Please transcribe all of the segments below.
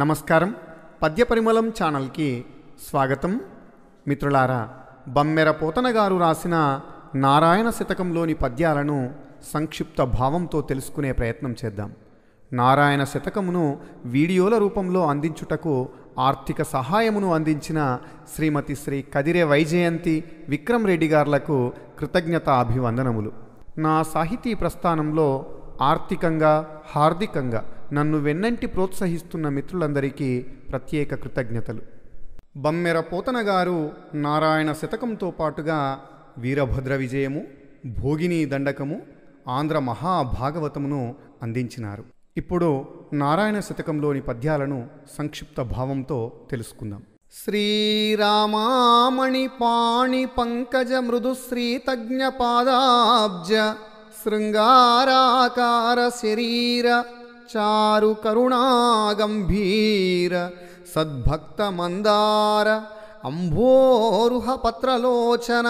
నమస్కారం పద్యపరిమళం ఛానల్కి స్వాగతం మిత్రులారా బమ్మెర పోతన గారు రాసిన నారాయణ శతకంలోని పద్యాలను సంక్షిప్త భావంతో తెలుసుకునే ప్రయత్నం చేద్దాం నారాయణ శతకమును వీడియోల రూపంలో అందించుటకు ఆర్థిక సహాయమును అందించిన శ్రీమతి శ్రీ కదిరే వైజయంతి విక్రమ్ రెడ్డి గారులకు కృతజ్ఞత అభివందనములు నా సాహితీ ప్రస్థానంలో ఆర్థికంగా హార్దికంగా నన్ను వెన్నంటి ప్రోత్సహిస్తున్న మిత్రులందరికీ ప్రత్యేక కృతజ్ఞతలు బమ్మెర పోతన గారు నారాయణ శతకంతో పాటుగా వీరభద్ర విజయము భోగిని దండకము ఆంధ్ర మహాభాగవతమును అందించినారు ఇప్పుడు నారాయణ శతకంలోని పద్యాలను సంక్షిప్త భావంతో తెలుసుకుందాం శ్రీరామామణి పాణి పంకజ మృదు శ్రీతజ్ఞ పాదాబ్జ శృంగారాకార శరీర चारुकरुणा गम्भीर सद्भक्तमन्दार अम्भोरुहपत्रलोचन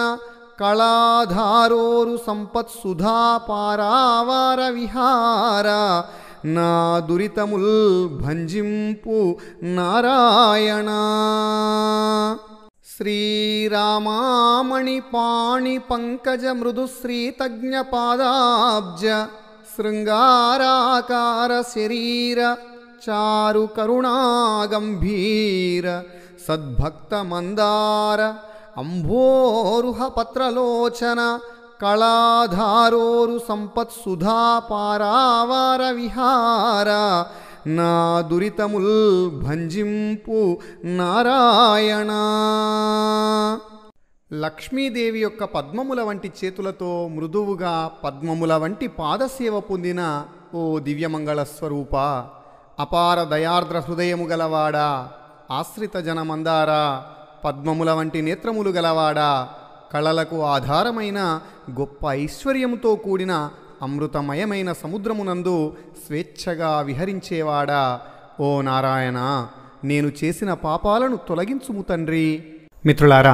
कलाधारोरु सम्पत्सुधा पारावार विहार ना श्री भञ्जिम्पू नारायण श्रीरामा मणिपाणिपङ्कज मृदुश्रीतज्ञपादाब्ज शृङ्गाराकार चारुकरुणागम्भीर चारु करुणागम्भीर सद्भक्तमन्दार अम्भोरुहपत्रलोचन कलाधारोरु सम्पत्सुधा विहार दुरितमुल्भञ्जिम्पु नारायणा లక్ష్మీదేవి యొక్క పద్మముల వంటి చేతులతో మృదువుగా పద్మముల వంటి పాదసేవ పొందిన ఓ దివ్యమంగళ స్వరూప అపార దయార్ద్ర హృదయము గలవాడా ఆశ్రిత జనమందారా పద్మముల వంటి నేత్రములు గలవాడా కళలకు ఆధారమైన గొప్ప ఐశ్వర్యముతో కూడిన అమృతమయమైన సముద్రమునందు స్వేచ్ఛగా విహరించేవాడా ఓ నారాయణ నేను చేసిన పాపాలను తొలగించుము తండ్రి మిత్రులారా